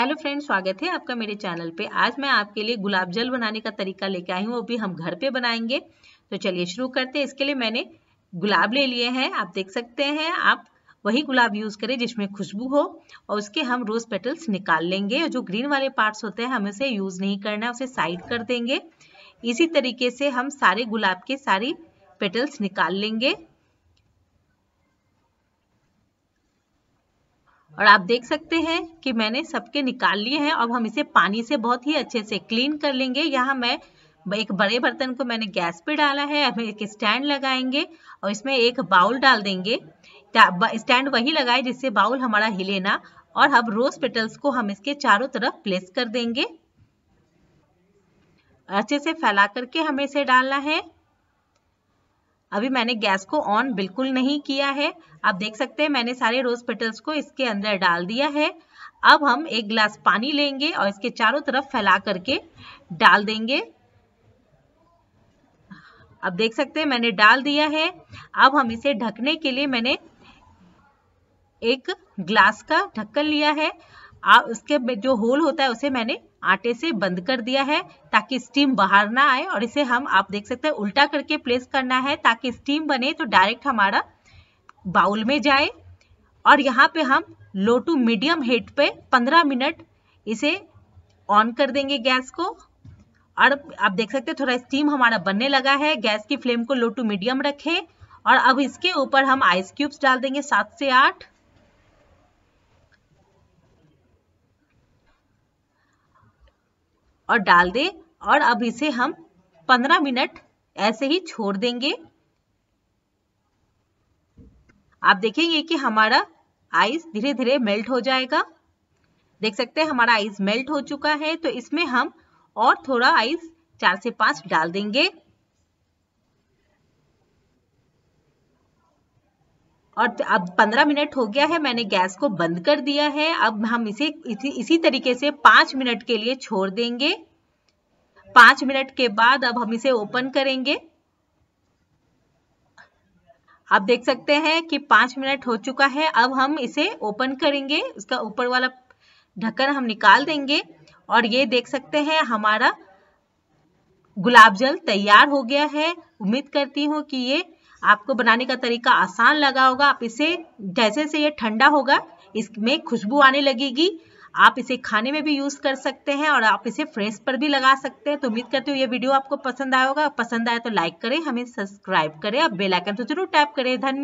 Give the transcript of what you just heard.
hello friends स्वागत है आपका मेरे चैनल पे आज मैं आपके लिए गुलाब जल बनाने का तरीका लेके आई हूँ वो भी हम घर पे बनाएंगे तो चलिए शुरू करते हैं इसके लिए मैंने गुलाब ले लिए हैं आप देख सकते हैं आप वही गुलाब यूज़ करें जिसमें खुशबू हो और उसके हम रोज़ पेटल्स निकाल लेंगे और जो ग्रीन वाले पार्ट्स होते हैं हमें उसे यूज़ नहीं करना है उसे साइड कर देंगे इसी तरीके से हम सारे गुलाब के सारी पेटल्स निकाल लेंगे और आप देख सकते हैं कि मैंने सबके निकाल लिए हैं अब हम इसे पानी से बहुत ही अच्छे से क्लीन कर लेंगे यहाँ मैं एक बड़े बर्तन को मैंने गैस पे डाला है हम एक स्टैंड लगाएंगे और इसमें एक बाउल डाल देंगे स्टैंड वही लगाए जिससे बाउल हमारा हिले ना और हम रोज पेटल्स को हम इसके चारों तरफ प्लेस कर देंगे अच्छे से फैला करके हमें इसे डालना है अभी मैंने गैस को ऑन बिल्कुल नहीं किया है आप देख सकते हैं मैंने सारे रोज पेटल्स को इसके अंदर डाल दिया है अब हम एक गिलास पानी लेंगे और इसके चारों तरफ फैला करके डाल देंगे अब देख सकते हैं मैंने डाल दिया है अब हम इसे ढकने के लिए मैंने एक ग्लास का ढक्कन लिया है आप उसके जो होल होता है उसे मैंने आटे से बंद कर दिया है ताकि स्टीम बाहर ना आए और इसे हम आप देख सकते हैं उल्टा करके प्लेस करना है ताकि स्टीम बने तो डायरेक्ट हमारा बाउल में जाए और यहाँ पे हम लो टू मीडियम हीट पे 15 मिनट इसे ऑन कर देंगे गैस को और आप देख सकते हैं थोड़ा स्टीम हमारा बनने लगा है गैस की फ्लेम को लो टू मीडियम रखें और अब इसके ऊपर हम आइस क्यूब्स डाल देंगे सात से आठ और डाल दें और अब इसे हम 15 मिनट ऐसे ही छोड़ देंगे आप देखेंगे कि हमारा आइस धीरे धीरे मेल्ट हो जाएगा देख सकते हैं हमारा आइस मेल्ट हो चुका है तो इसमें हम और थोड़ा आइस चार से पांच डाल देंगे और अब 15 मिनट हो गया है मैंने गैस को बंद कर दिया है अब हम इसे इसी, इसी तरीके से पांच मिनट के लिए छोड़ देंगे पांच मिनट के बाद अब हम इसे ओपन करेंगे आप देख सकते हैं कि पांच मिनट हो चुका है अब हम इसे ओपन करेंगे इसका ऊपर वाला ढक्कन हम निकाल देंगे और ये देख सकते हैं हमारा गुलाब जल तैयार हो गया है उम्मीद करती हूँ कि ये आपको बनाने का तरीका आसान लगा होगा आप इसे जैसे से ये ठंडा होगा इसमें खुशबू आने लगेगी आप इसे खाने में भी यूज़ कर सकते हैं और आप इसे फ्रेश पर भी लगा सकते हैं तो उम्मीद करती हूँ ये वीडियो आपको पसंद आया होगा पसंद आया तो लाइक करें हमें सब्सक्राइब करें और बेलाइकन तो जरूर टैप करें धन्यवाद